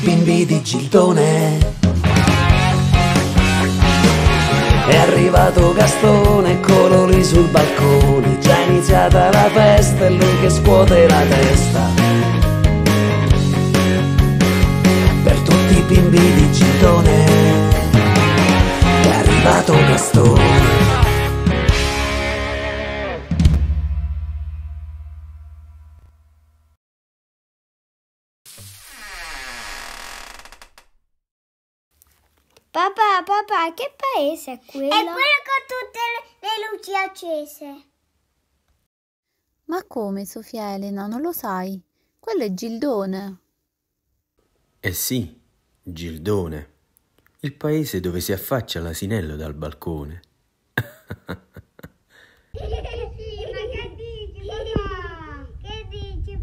bimbi di Giltone. È arrivato Gastone, colori sul balcone, già iniziata la festa e lui che scuote la testa. Per tutti i bimbi di Giltone, è arrivato Gastone. Papà, papà, che paese è quello? È quello con tutte le, le luci accese. Ma come, Sofia Elena, non lo sai? Quello è Gildone. Eh sì, Gildone, il paese dove si affaccia l'asinello dal balcone. sì, ma che dici, papà? Che dici,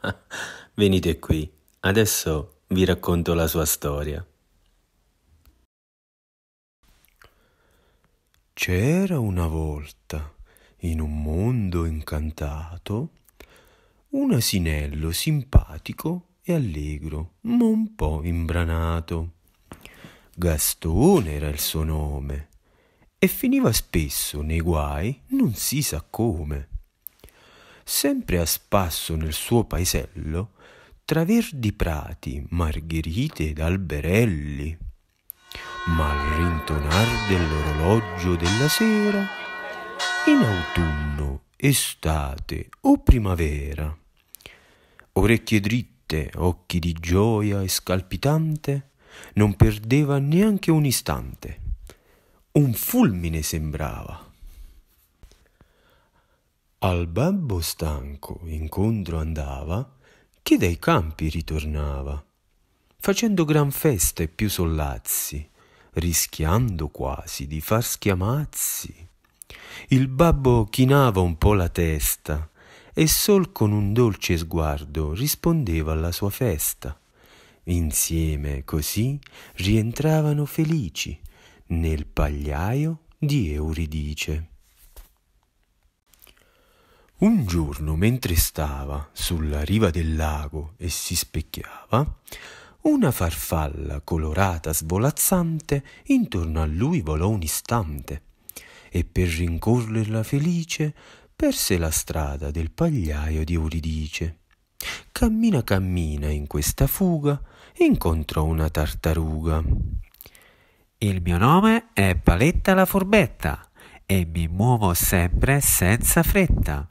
papà? Venite qui, adesso vi racconto la sua storia. C'era una volta, in un mondo incantato, un asinello simpatico e allegro, ma un po' imbranato. Gastone era il suo nome e finiva spesso nei guai non si sa come. Sempre a spasso nel suo paesello, tra verdi prati, margherite ed alberelli. Ma al rintonar dell'orologio della sera, in autunno, estate o primavera, orecchie dritte, occhi di gioia e scalpitante, non perdeva neanche un istante. Un fulmine sembrava. Al babbo stanco incontro andava, che dai campi ritornava, facendo gran festa e più sollazzi, rischiando quasi di far schiamazzi. Il babbo chinava un po' la testa e sol con un dolce sguardo rispondeva alla sua festa. Insieme così rientravano felici nel pagliaio di Euridice. Un giorno, mentre stava sulla riva del lago e si specchiava, una farfalla colorata svolazzante intorno a lui volò un istante e per rincorrerla felice perse la strada del pagliaio di Euridice. Cammina, cammina in questa fuga, incontrò una tartaruga. Il mio nome è Paletta la Forbetta e mi muovo sempre senza fretta.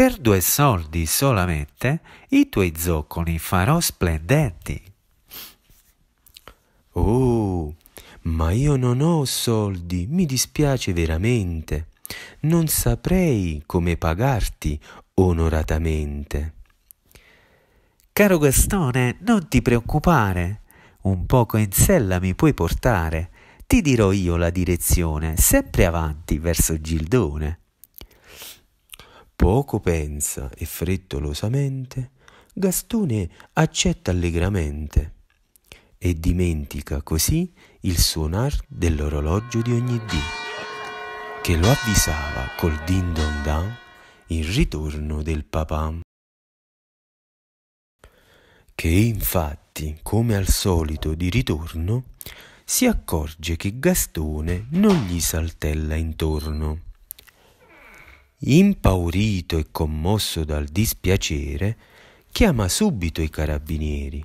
Per due soldi solamente i tuoi zoccoli farò splendenti. Oh, ma io non ho soldi, mi dispiace veramente. Non saprei come pagarti onoratamente. Caro Gastone, non ti preoccupare. Un poco in sella mi puoi portare. Ti dirò io la direzione, sempre avanti verso Gildone poco pensa e frettolosamente, Gastone accetta allegramente e dimentica così il suonar dell'orologio di ogni dì, che lo avvisava col din don dan il ritorno del papà. Che infatti, come al solito di ritorno, si accorge che Gastone non gli saltella intorno impaurito e commosso dal dispiacere, chiama subito i carabinieri.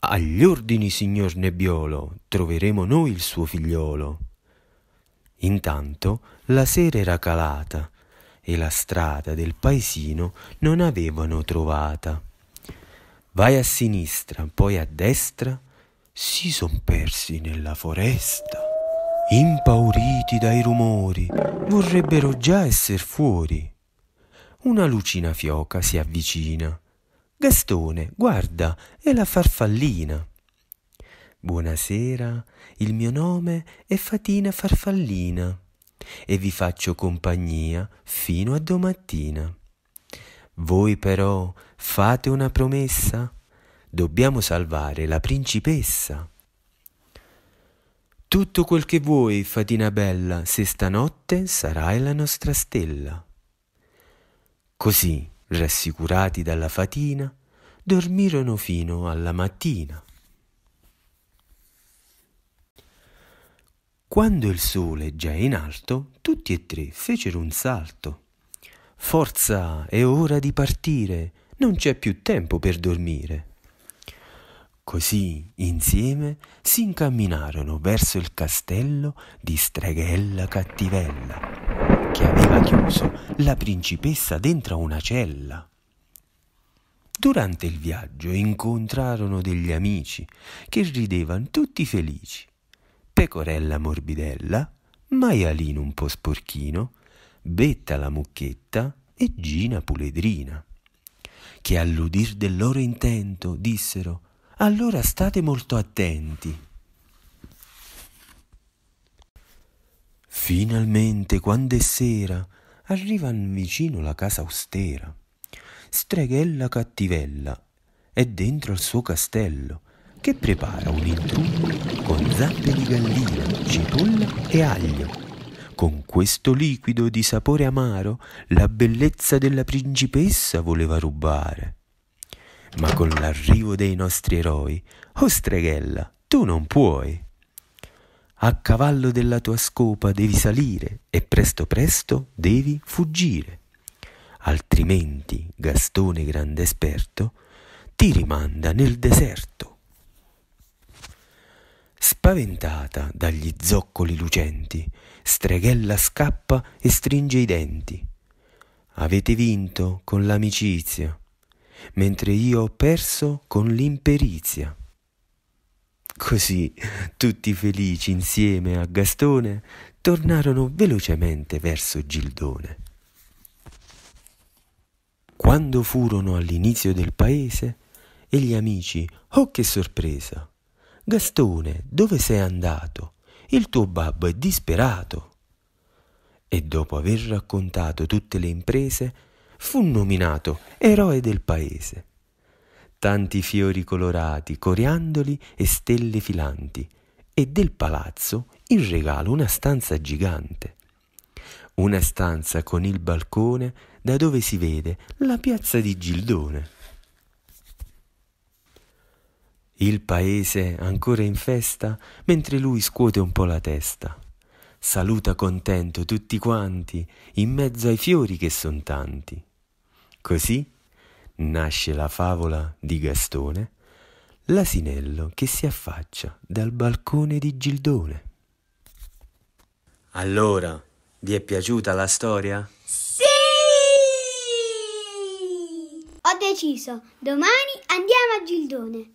Agli ordini, signor Nebbiolo, troveremo noi il suo figliolo. Intanto la sera era calata e la strada del paesino non avevano trovata. Vai a sinistra, poi a destra, si son persi nella foresta impauriti dai rumori, vorrebbero già esser fuori. Una lucina fioca si avvicina. Gastone, guarda, è la farfallina. Buonasera, il mio nome è Fatina Farfallina e vi faccio compagnia fino a domattina. Voi però fate una promessa? Dobbiamo salvare la principessa. Tutto quel che vuoi, fatina bella, se stanotte sarai la nostra stella. Così, rassicurati dalla fatina, dormirono fino alla mattina. Quando il sole già in alto, tutti e tre fecero un salto. Forza, è ora di partire, non c'è più tempo per dormire. Così insieme si incamminarono verso il castello di Streghella Cattivella, che aveva chiuso la principessa dentro una cella. Durante il viaggio incontrarono degli amici che ridevano tutti felici. Pecorella morbidella, maialino un po' sporchino, Betta la mucchetta e Gina puledrina, che all'udir del loro intento dissero allora state molto attenti. Finalmente, quando è sera, arrivan vicino la casa austera. Streghella cattivella è dentro al suo castello che prepara un intruglio con zappe di gallina, cipolla e aglio. Con questo liquido di sapore amaro la bellezza della principessa voleva rubare ma con l'arrivo dei nostri eroi, oh streghella, tu non puoi. A cavallo della tua scopa devi salire e presto presto devi fuggire. Altrimenti Gastone grande esperto ti rimanda nel deserto. Spaventata dagli zoccoli lucenti, Streghella scappa e stringe i denti. Avete vinto con l'amicizia, mentre io ho perso con l'imperizia. Così tutti felici insieme a Gastone tornarono velocemente verso Gildone. Quando furono all'inizio del paese, e gli amici, oh che sorpresa! Gastone, dove sei andato? Il tuo babbo è disperato. E dopo aver raccontato tutte le imprese, fu nominato eroe del paese. Tanti fiori colorati, coriandoli e stelle filanti, e del palazzo in regalo una stanza gigante. Una stanza con il balcone da dove si vede la piazza di Gildone. Il paese ancora in festa, mentre lui scuote un po' la testa. Saluta contento tutti quanti, in mezzo ai fiori che son tanti. Così nasce la favola di Gastone, l'asinello che si affaccia dal balcone di Gildone. Allora, vi è piaciuta la storia? Sì! Ho deciso, domani andiamo a Gildone.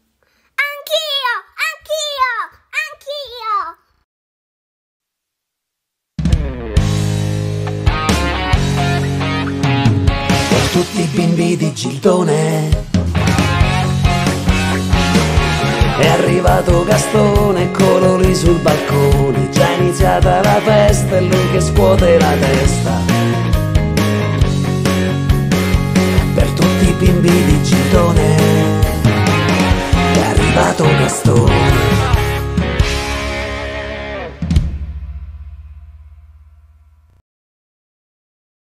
tutti i bimbi di Giltone. È arrivato Gastone, colori sul balcone, già è iniziata la festa e lui che scuote la testa. Per tutti i bimbi di Giltone è arrivato Gastone.